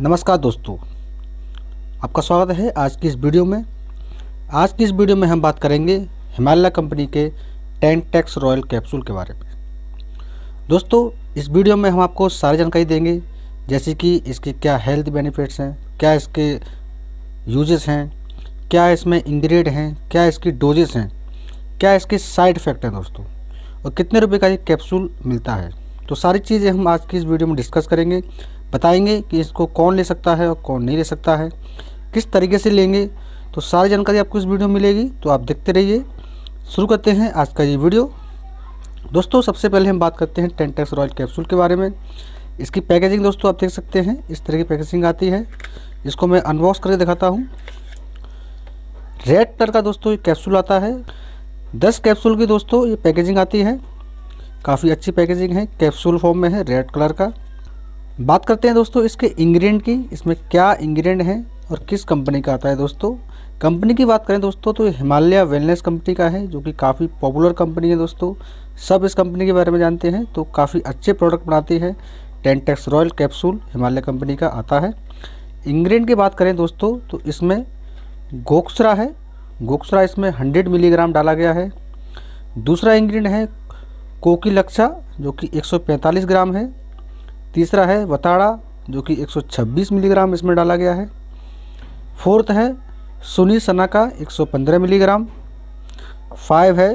नमस्कार दोस्तों आपका स्वागत है आज की इस वीडियो में आज की इस वीडियो में हम बात करेंगे हिमालय कंपनी के टेन टैक्स रॉयल कैप्सूल के बारे में दोस्तों इस वीडियो में हम आपको सारी जानकारी देंगे जैसे कि इसके क्या हेल्थ बेनिफिट्स हैं क्या इसके यूजेस हैं क्या इसमें इंग्रेड हैं क्या इसकी डोजेस हैं क्या इसके साइड इफ़ेक्ट हैं दोस्तों और कितने रुपए का ये कैप्सूल मिलता है तो सारी चीज़ें हम आज की इस वीडियो में डिस्कस करेंगे बताएंगे कि इसको कौन ले सकता है और कौन नहीं ले सकता है किस तरीके से लेंगे तो सारी जानकारी आपको इस वीडियो में मिलेगी तो आप देखते रहिए शुरू करते हैं आज का ये वीडियो दोस्तों सबसे पहले हम बात करते हैं टेंटेक्स रॉयल कैप्सूल के बारे में इसकी पैकेजिंग दोस्तों आप देख सकते हैं इस तरह की पैकेजिंग आती है इसको मैं अनबॉक्स करके दिखाता हूँ रेड कलर का दोस्तों ये कैप्सूल आता है दस कैप्सूल की दोस्तों ये पैकेजिंग आती है काफ़ी अच्छी पैकेजिंग है कैप्सूल फॉर्म में है रेड कलर का बात करते हैं दोस्तों इसके इंग्रेडिएंट की इसमें क्या इंग्रेडिएंट हैं और किस कंपनी का आता है दोस्तों कंपनी की बात करें दोस्तों तो हिमालय वेलनेस कंपनी का है जो कि काफ़ी पॉपुलर कंपनी है दोस्तों सब इस कंपनी के बारे में जानते हैं तो काफ़ी अच्छे प्रोडक्ट बनाती है Tentex Royal capsule Himalaya company का आता है इंग्रेडिएंट की बात करें दोस्तों तो इसमें गोक्सरा है गोक्सरा इसमें 100 मिलीग्राम डाला गया है दूसरा इंग्रेडिएंट है कोकी लक्षा जो कि 145 ग्राम है तीसरा है वताड़ा जो कि 126 मिलीग्राम इसमें डाला गया है फोर्थ है सुनी सना का 115 मिलीग्राम फाइव है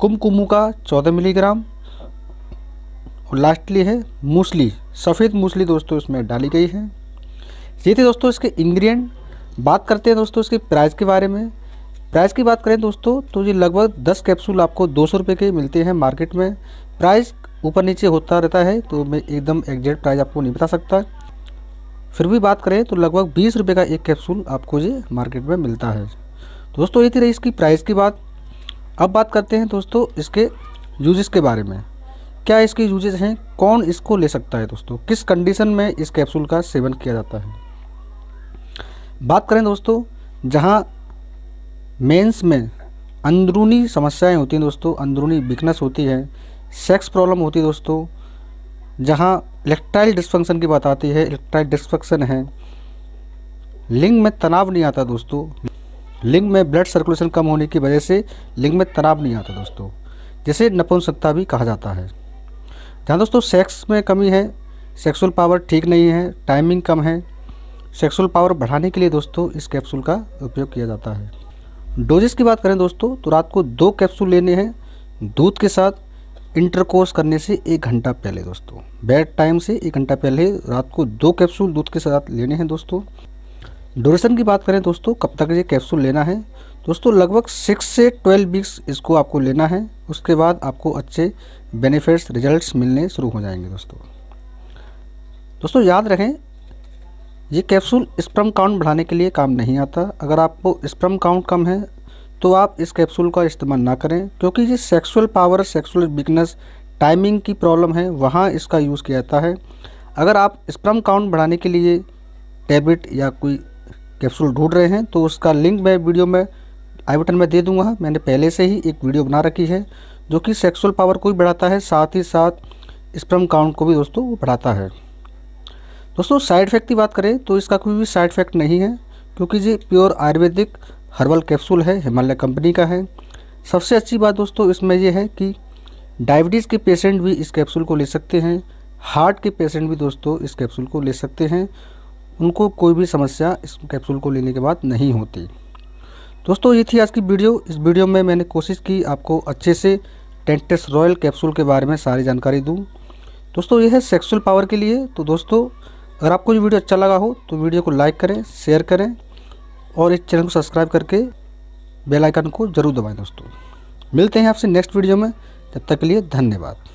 कुमकुमू का 14 मिलीग्राम और लास्टली है मूसली सफ़ेद मूसली दोस्तों इसमें डाली गई है ये थे दोस्तों इसके इंग्रेडिएंट बात करते हैं दोस्तों इसके प्राइस के बारे में प्राइस की बात करें दोस्तों तो ये लगभग दस कैप्सूल आपको दो सौ के मिलते हैं मार्केट में प्राइस ऊपर नीचे होता रहता है तो मैं एकदम एग्जैक्ट प्राइस आपको नहीं बता सकता फिर भी बात करें तो लगभग बीस रुपये का एक कैप्सूल आपको ये मार्केट में मिलता है तो दोस्तों ये थी रही इसकी प्राइस की बात अब बात करते हैं दोस्तों इसके यूजेस के बारे में क्या इसके यूजेस हैं कौन इसको ले सकता है दोस्तों किस कंडीशन में इस कैप्सूल का सेवन किया जाता है बात करें दोस्तों जहां मेंस में अंदरूनी समस्याएं होती हैं दोस्तों अंदरूनी वीकनेस होती है सेक्स प्रॉब्लम होती है दोस्तों जहाँ इलेक्ट्राइल डिस्फंक्शन की बात आती है इलेक्ट्राइल डिस्फंक्शन है लिंग में तनाव नहीं आता दोस्तों लिंग में ब्लड सर्कुलेशन कम होने की वजह से लिंग में तनाव नहीं आता दोस्तों जिसे नपुंसकता भी कहा जाता है जहाँ दोस्तों सेक्स में कमी है सेक्सुअल पावर ठीक नहीं है टाइमिंग कम है सेक्सुअल पावर बढ़ाने के लिए दोस्तों इस कैप्सूल का उपयोग किया जाता है डोजेस की बात करें दोस्तों तो रात को दो कैप्सूल लेने हैं दूध के साथ इंटरकोर्स करने से एक घंटा पहले दोस्तों बेड टाइम से एक घंटा पहले रात को दो कैप्सूल दूध के साथ लेने हैं दोस्तों ड्यूरेशन की बात करें दोस्तों कब तक ये कैप्सूल लेना है दोस्तों लगभग सिक्स से ट्वेल्व वीक्स इसको आपको लेना है उसके बाद आपको अच्छे बेनिफिट्स रिजल्ट्स मिलने शुरू हो जाएंगे दोस्तों दोस्तों याद रखें ये कैप्सूल स्प्रम काउंट बढ़ाने के लिए काम नहीं आता अगर आपको स्प्रम काउंट कम है तो आप इस कैप्सूल का इस्तेमाल ना करें क्योंकि ये sexual power sexual weakness timing की प्रॉब्लम है वहाँ इसका यूज़ किया जाता है अगर आप स्प्रम काउंट बढ़ाने के लिए टैबलेट या कोई कैप्सूल ढूंढ रहे हैं तो उसका लिंक मैं वीडियो में आई बटन में दे दूंगा मैंने पहले से ही एक वीडियो बना रखी है जो कि सेक्सुअल पावर को भी बढ़ाता है साथ ही साथ स्प्रम काउंट को भी दोस्तों बढ़ाता है दोस्तों साइड इफेक्ट की बात करें तो इसका कोई भी साइड इफेक्ट नहीं है क्योंकि ये प्योर आयुर्वेदिक हर्बल कैप्सूल है हिमालय कंपनी का है सबसे अच्छी बात दोस्तों इसमें यह है कि डायबिटीज़ के पेशेंट भी इस कैप्सूल को ले सकते हैं हार्ट के पेशेंट भी दोस्तों इस कैप्सूल को ले सकते हैं उनको कोई भी समस्या इस कैप्सूल को लेने के बाद नहीं होती दोस्तों ये थी आज की वीडियो इस वीडियो में मैंने कोशिश की आपको अच्छे से टेंटेस रॉयल कैप्सूल के बारे में सारी जानकारी दूँ दोस्तों ये है सेक्सुअल पावर के लिए तो दोस्तों अगर आपको ये वीडियो अच्छा लगा हो तो वीडियो को लाइक करें शेयर करें और इस चैनल को सब्सक्राइब करके बेल आइकन को ज़रूर दबाएं दोस्तों मिलते हैं आपसे नेक्स्ट वीडियो में तब तक के लिए धन्यवाद